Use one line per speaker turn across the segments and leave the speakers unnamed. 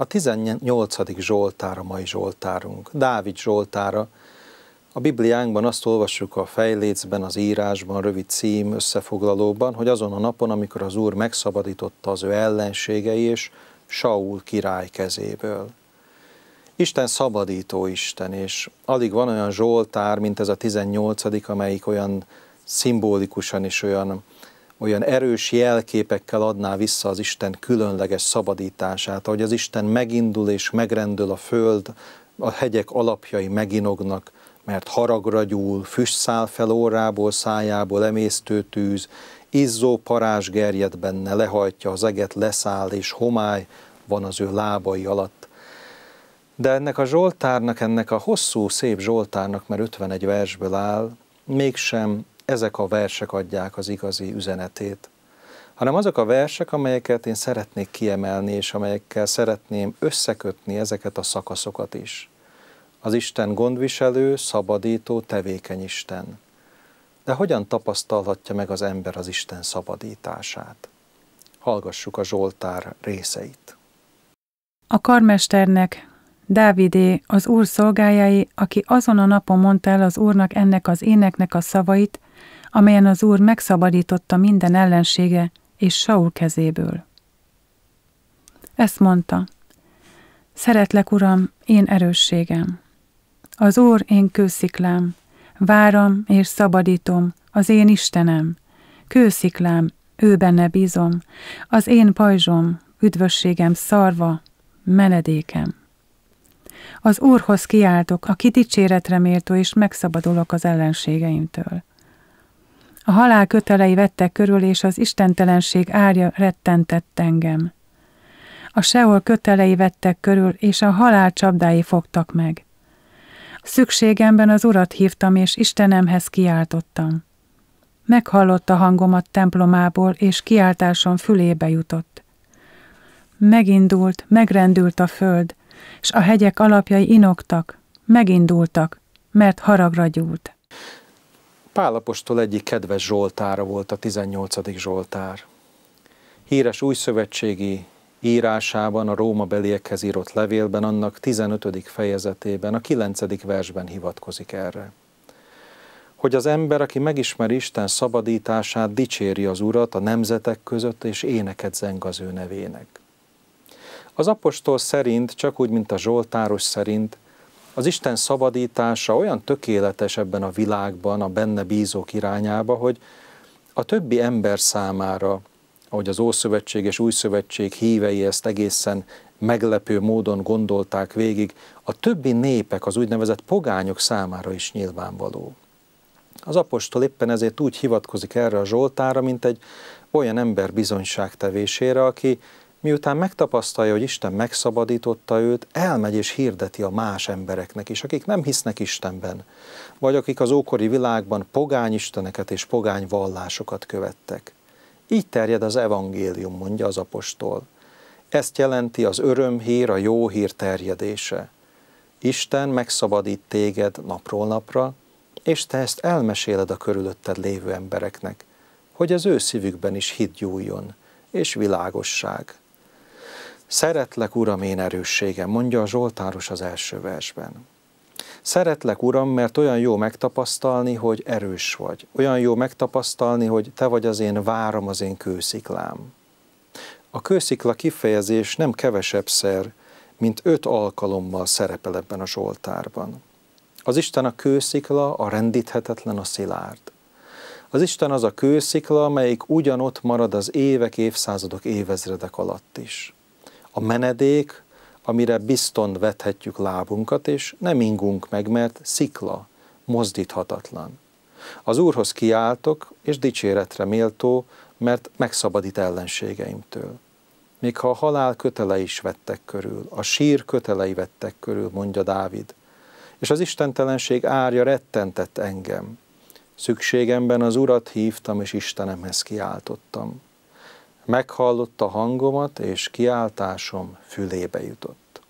A 18. Zsoltár a mai Zsoltárunk, Dávid Zsoltára. A Bibliánkban azt olvassuk a fejlécben, az írásban, rövid cím összefoglalóban, hogy azon a napon, amikor az Úr megszabadította az ő ellenségei és Saul király kezéből. Isten szabadító Isten, és alig van olyan Zsoltár, mint ez a 18 amelyik olyan szimbolikusan és olyan olyan erős jelképekkel adná vissza az Isten különleges szabadítását, ahogy az Isten megindul és megrendül a föld, a hegyek alapjai meginognak, mert haragra gyúl, füstszál fel órából, szájából, emésztő tűz, izzó parázs gerjed benne, lehajtja az eget, leszáll, és homály van az ő lábai alatt. De ennek a Zsoltárnak, ennek a hosszú, szép Zsoltárnak, mert 51 versből áll, mégsem ezek a versek adják az igazi üzenetét, hanem azok a versek, amelyeket én szeretnék kiemelni, és amelyekkel szeretném összekötni ezeket a szakaszokat is. Az Isten gondviselő, szabadító, tevékeny Isten. De hogyan tapasztalhatja meg az ember az Isten szabadítását? Hallgassuk a Zsoltár részeit.
A karmesternek, Dávidé, az úr szolgájai, aki azon a napon mondta el az úrnak ennek az éneknek a szavait, amelyen az Úr megszabadította minden ellensége és Saul kezéből. Ezt mondta, Szeretlek, Uram, én erősségem. Az Úr én kősziklám, váram és szabadítom, az én Istenem. Kősziklám, ő benne bízom, az én pajzsom, üdvösségem szarva, menedékem. Az Úrhoz kiáltok, aki dicséretre méltó, és megszabadulok az ellenségeimtől. A halál kötelei vettek körül, és az istentelenség árja rettentett engem. A sehol kötelei vettek körül, és a halál csapdái fogtak meg. Szükségemben az urat hívtam, és Istenemhez kiáltottam. Meghallott a hangomat templomából, és kiáltáson fülébe jutott. Megindult, megrendült a föld, s a hegyek alapjai inoktak, megindultak, mert haragra gyúlt.
Pálapostól egyik kedves Zsoltára volt a 18. Zsoltár. Híres újszövetségi írásában, a Róma beliekhez írott levélben, annak 15. fejezetében, a 9. versben hivatkozik erre. Hogy az ember, aki megismeri Isten szabadítását, dicséri az Urat a nemzetek között, és éneket zeng az ő nevének. Az apostol szerint, csak úgy, mint a Zsoltáros szerint, az Isten szabadítása olyan tökéletes ebben a világban, a benne bízók irányába, hogy a többi ember számára, ahogy az Ószövetség és Újszövetség hívei ezt egészen meglepő módon gondolták végig, a többi népek, az úgynevezett pogányok számára is nyilvánvaló. Az apostol éppen ezért úgy hivatkozik erre a Zsoltára, mint egy olyan ember bizonyságtevésére, aki miután megtapasztalja, hogy Isten megszabadította őt, elmegy és hirdeti a más embereknek is, akik nem hisznek Istenben, vagy akik az ókori világban pogány isteneket és pogány vallásokat követtek. Így terjed az evangélium, mondja az apostol. Ezt jelenti az örömhír, a jó hír terjedése. Isten megszabadít téged napról napra, és te ezt elmeséled a körülötted lévő embereknek, hogy az ő szívükben is hit gyújjon, és világosság. Szeretlek, Uram, én erősségem, mondja a Zsoltáros az első versben. Szeretlek, Uram, mert olyan jó megtapasztalni, hogy erős vagy. Olyan jó megtapasztalni, hogy te vagy az én várom, az én kősziklám. A kőszikla kifejezés nem kevesebb szer, mint öt alkalommal szerepel ebben a Zsoltárban. Az Isten a kőszikla, a rendíthetetlen, a szilárd. Az Isten az a kőszikla, amelyik ugyanott marad az évek, évszázadok, évezredek alatt is a menedék, amire bizton vethetjük lábunkat, és nem ingunk meg, mert szikla, mozdíthatatlan. Az Úrhoz kiáltok, és dicséretre méltó, mert megszabadít ellenségeimtől. Még ha a halál kötele is vettek körül, a sír kötelei vettek körül, mondja Dávid, és az istentelenség árja rettentett engem. Szükségemben az Urat hívtam, és Istenemhez kiáltottam meghallotta hangomat, és kiáltásom fülébe jutott.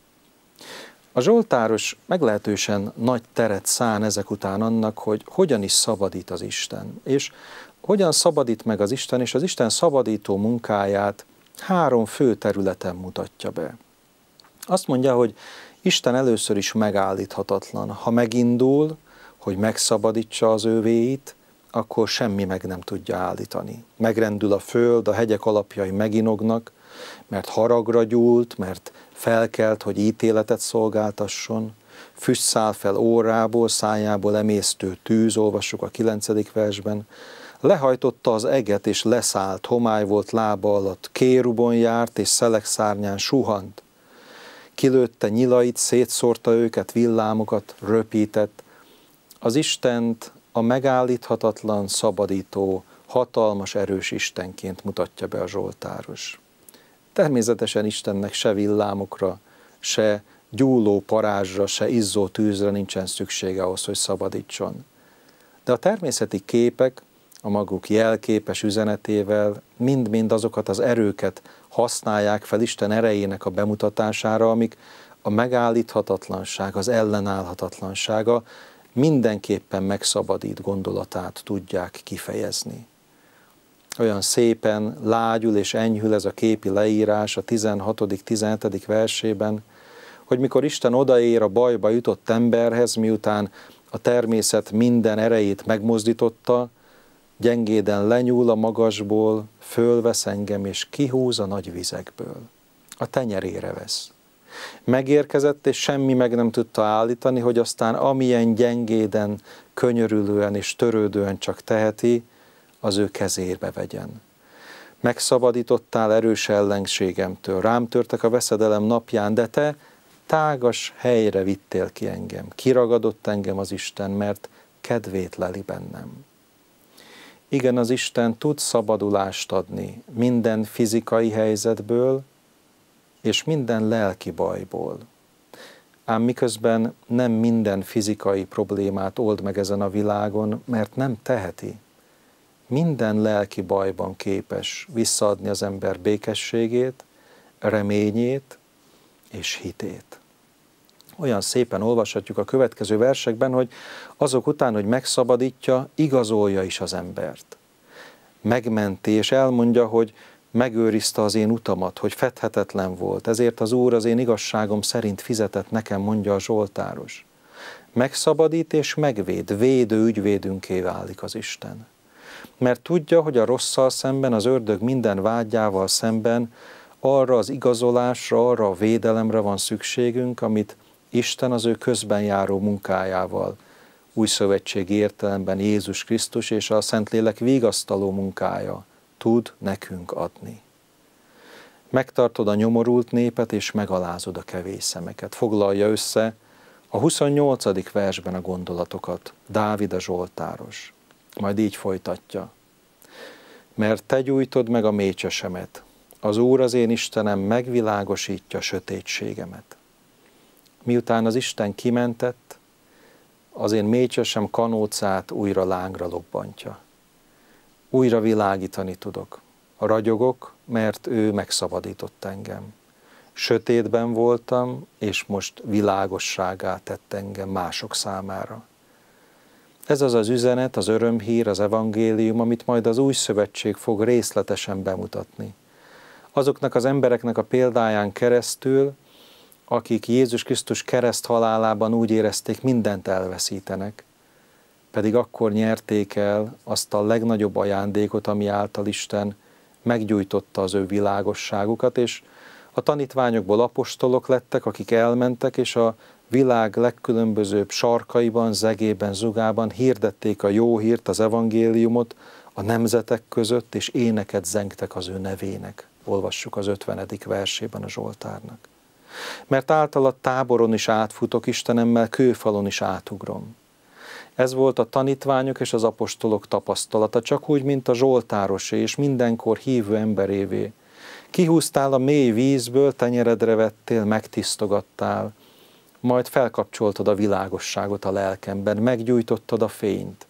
A Zsoltáros meglehetősen nagy teret szán ezek után annak, hogy hogyan is szabadít az Isten, és hogyan szabadít meg az Isten, és az Isten szabadító munkáját három fő területen mutatja be. Azt mondja, hogy Isten először is megállíthatatlan. Ha megindul, hogy megszabadítsa az ővéit, akkor semmi meg nem tudja állítani. Megrendül a föld, a hegyek alapjai meginognak, mert haragra gyúlt, mert felkelt, hogy ítéletet szolgáltasson, füsszál fel órából, szájából emésztő tűz, olvassuk a kilencedik versben, lehajtotta az eget és leszállt, homály volt lába alatt, kérubon járt és szelek szárnyán suhant. Kilőtte nyilait, szétszórta őket, villámokat röpített. Az Istent a megállíthatatlan, szabadító, hatalmas, erős Istenként mutatja be a Zsoltáros. Természetesen Istennek se villámokra, se gyúló parázsra, se izzó tűzre nincsen szüksége ahhoz, hogy szabadítson. De a természeti képek a maguk jelképes üzenetével mind-mind azokat az erőket használják fel Isten erejének a bemutatására, amik a megállíthatatlanság, az ellenállhatatlansága mindenképpen megszabadít gondolatát tudják kifejezni. Olyan szépen lágyul és enyhül ez a képi leírás a 16.-17. versében, hogy mikor Isten odaér a bajba jutott emberhez, miután a természet minden erejét megmozdította, gyengéden lenyúl a magasból, fölvesz engem és kihúz a nagy vizekből. A tenyerére vesz megérkezett, és semmi meg nem tudta állítani, hogy aztán amilyen gyengéden, könyörülően és törődően csak teheti, az ő kezébe vegyen. Megszabadítottál erős ellenségemtől, rám törtek a veszedelem napján, de te tágas helyre vittél ki engem, kiragadott engem az Isten, mert kedvét leli bennem. Igen, az Isten tud szabadulást adni minden fizikai helyzetből, és minden lelki bajból. Ám miközben nem minden fizikai problémát old meg ezen a világon, mert nem teheti. Minden lelki bajban képes visszaadni az ember békességét, reményét és hitét olyan szépen olvashatjuk a következő versekben, hogy azok után, hogy megszabadítja, igazolja is az embert. Megmenti, és elmondja, hogy megőrizte az én utamat, hogy fethetetlen volt, ezért az Úr az én igazságom szerint fizetett nekem, mondja a Zsoltáros. Megszabadít és megvéd, védő ügyvédünké válik az Isten. Mert tudja, hogy a rosszal szemben, az ördög minden vágyával szemben arra az igazolásra, arra a védelemre van szükségünk, amit Isten az ő közben járó munkájával, új szövetségi értelemben Jézus Krisztus és a Szentlélek vigasztaló munkája – tud nekünk adni. Megtartod a nyomorult népet, és megalázod a kevés szemeket. Foglalja össze a 28. versben a gondolatokat, Dávid a Zsoltáros. Majd így folytatja. Mert te gyújtod meg a mécsesemet, az Úr az én Istenem megvilágosítja sötétségemet. Miután az Isten kimentett, az én mécsesem kanócát újra lángra lobbantja újra világítani tudok. Ragyogok, mert ő megszabadított engem. Sötétben voltam, és most világosságá tett engem mások számára. Ez az az üzenet, az örömhír, az evangélium, amit majd az új szövetség fog részletesen bemutatni. Azoknak az embereknek a példáján keresztül, akik Jézus Krisztus kereszt halálában úgy érezték, mindent elveszítenek, pedig akkor nyerték el azt a legnagyobb ajándékot, ami által Isten meggyújtotta az ő világosságukat, és a tanítványokból apostolok lettek, akik elmentek, és a világ legkülönbözőbb sarkaiban, zegében, zugában hirdették a jó hírt, az evangéliumot a nemzetek között, és éneket zengtek az ő nevének. Olvassuk az 50. versében a Zsoltárnak. Mert általa táboron is átfutok Istenemmel, kőfalon is átugrom. Ez volt a tanítványok és az apostolok tapasztalata, csak úgy, mint a zsoltárosé, és mindenkor hívő emberévé. Kihúztál a mély vízből, tenyeredre vettél, megtisztogattál. Majd felkapcsoltad a világosságot a lelkemben, meggyújtottad a fényt.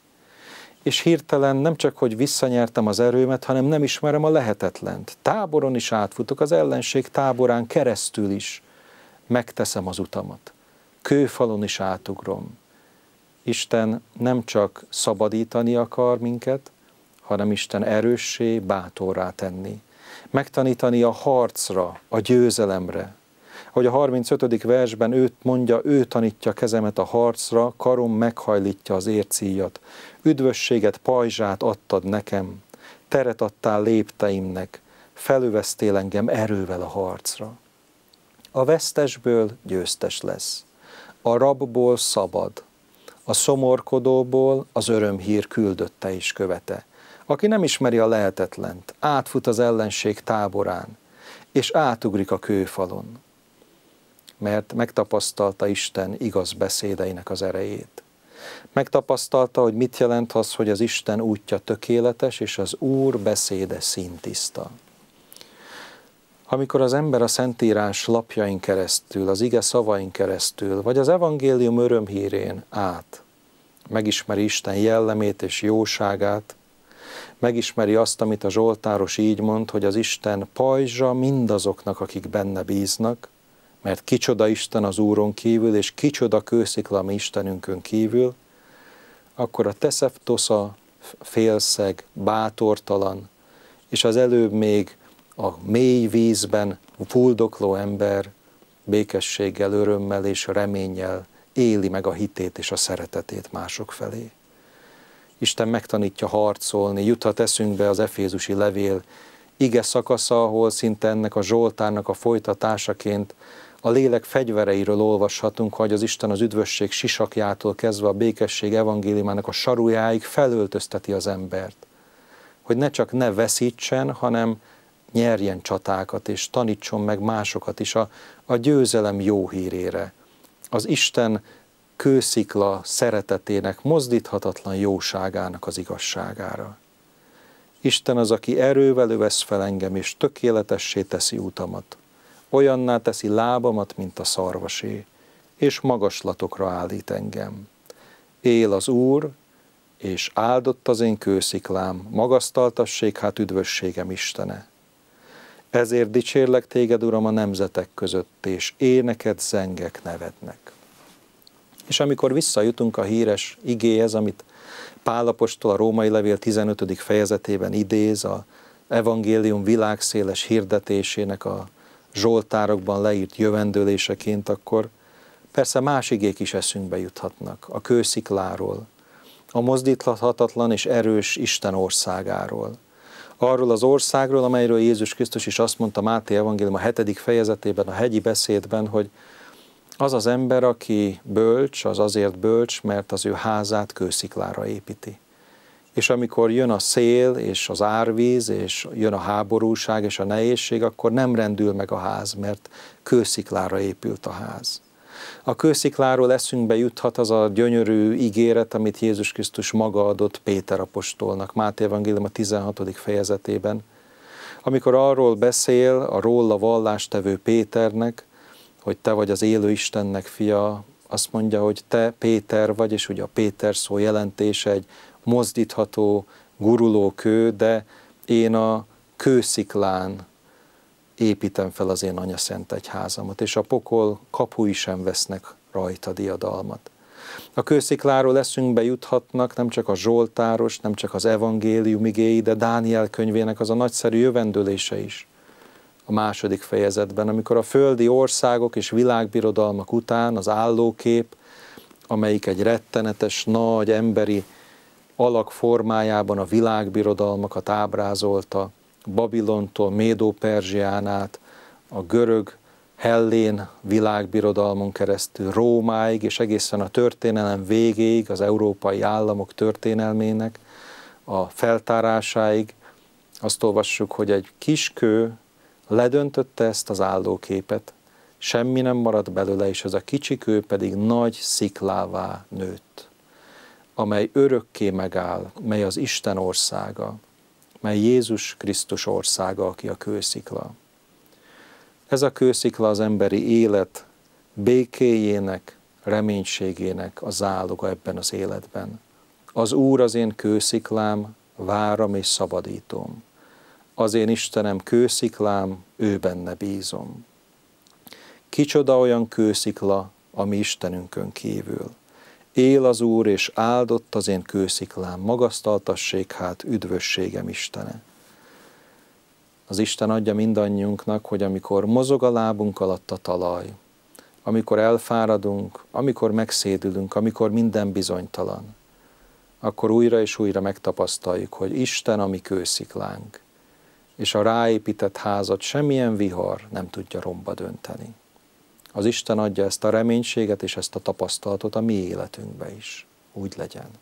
És hirtelen nem csak, hogy visszanyertem az erőmet, hanem nem ismerem a lehetetlent. Táboron is átfutok, az ellenség táborán keresztül is. Megteszem az utamat. Kőfalon is átugrom Isten nem csak szabadítani akar minket, hanem Isten erőssé, bátorrá tenni. Megtanítani a harcra, a győzelemre. Hogy a 35. versben őt mondja, ő tanítja kezemet a harcra, karom meghajlítja az ércíjat. Üdvösséget, pajzsát adtad nekem, teret adtál lépteimnek, felüvesztél engem erővel a harcra. A vesztesből győztes lesz, a rabból szabad, a szomorkodóból az örömhír küldötte is követe, aki nem ismeri a lehetetlent, átfut az ellenség táborán, és átugrik a kőfalon, mert megtapasztalta Isten igaz beszédeinek az erejét. Megtapasztalta, hogy mit jelent az, hogy az Isten útja tökéletes, és az Úr beszéde szintiszta. Amikor az ember a Szentírás lapjain keresztül, az ige szavain keresztül, vagy az evangélium örömhírén át megismeri Isten jellemét és jóságát, megismeri azt, amit a Zsoltáros így mond, hogy az Isten pajzsa mindazoknak, akik benne bíznak, mert kicsoda Isten az Úron kívül, és kicsoda kőszikla mi Istenünkön kívül, akkor a teszeptosza, félszeg, bátortalan, és az előbb még a mély vízben fuldokló ember békességgel, örömmel és reménnyel éli meg a hitét és a szeretetét mások felé. Isten megtanítja harcolni, juthat eszünkbe az Efézusi levél ige szakasza, ahol szinte ennek a Zsoltárnak a folytatásaként a lélek fegyvereiről olvashatunk, hogy az Isten az üdvösség sisakjától kezdve a békesség evangéliumának a sarujáig felöltözteti az embert. Hogy ne csak ne veszítsen, hanem nyerjen csatákat, és tanítson meg másokat is a, a győzelem jó hírére. Az Isten kőszikla szeretetének, mozdíthatatlan jóságának az igazságára. Isten az, aki erővel övesz fel engem, és tökéletessé teszi utamat. Olyanná teszi lábamat, mint a szarvasé, és magaslatokra állít engem. Él az Úr, és áldott az én kősziklám, magasztaltassék hát üdvösségem Istene. Ezért dicsérlek téged, Uram, a nemzetek között, és éneket zengek nevednek. És amikor visszajutunk a híres igéhez, amit Pálapostól a Római Levél 15. fejezetében idéz, a evangélium világszéles hirdetésének a zsoltárokban leírt jövendőléseként, akkor persze más igék is eszünkbe juthatnak, a kőszikláról, a mozdíthatatlan és erős Isten országáról – arról az országról, amelyről Jézus Krisztus is azt mondta Máté Evangélium a hetedik fejezetében, a hegyi beszédben, hogy az az ember, aki bölcs, az azért bölcs, mert az ő házát kősziklára építi. És amikor jön a szél, és az árvíz, és jön a háborúság, és a nehézség, akkor nem rendül meg a ház, mert kősziklára épült a ház a kőszikláról eszünkbe juthat az a gyönyörű ígéret, amit Jézus Krisztus maga adott Péter apostolnak, Máté Evangélium a 16. fejezetében, amikor arról beszél a róla vallástevő Péternek, hogy te vagy az élő Istennek fia, azt mondja, hogy te Péter vagy, és ugye a Péter szó jelentése egy mozdítható, guruló kő, de én a kősziklán építem fel az én anyaszent egyházamat, és a pokol kapui sem vesznek rajta diadalmat. A kőszikláról eszünkbe juthatnak nem csak a Zsoltáros, nem csak az evangélium igéi, de Dániel könyvének az a nagyszerű jövendőlése is. A második fejezetben, amikor a földi országok és világbirodalmak után az állókép, amelyik egy rettenetes, nagy emberi alak formájában a világbirodalmakat ábrázolta, Babilontól, Médó-Perzsián át, a görög, hellén világbirodalmon keresztül Rómáig, és egészen a történelem végéig, az európai államok történelmének a feltárásáig, azt olvassuk, hogy egy kiskő ledöntötte ezt az állóképet, semmi nem maradt belőle, és ez a kicsikő pedig nagy sziklává nőtt, amely örökké megáll, mely az Isten országa mely Jézus Krisztus országa, aki a kőszikla. Ez a kőszikla az emberi élet békéjének, reménységének a záloga ebben az életben. Az Úr az én kősziklám, váram és szabadítom. Az én Istenem kősziklám, ő benne bízom. Kicsoda olyan kőszikla, ami Istenünkön kívül. Él az Úr, és áldott az én kősziklám, magasztaltassék hát üdvösségem Istene. Az Isten adja mindannyiunknak, hogy amikor mozog a lábunk alatt a talaj, amikor elfáradunk, amikor megszédülünk, amikor minden bizonytalan, akkor újra és újra megtapasztaljuk, hogy Isten a mi kősziklánk, és a ráépített házat semmilyen vihar nem tudja romba dönteni az Isten adja ezt a reménységet és ezt a tapasztalatot a mi életünkbe is. Úgy legyen.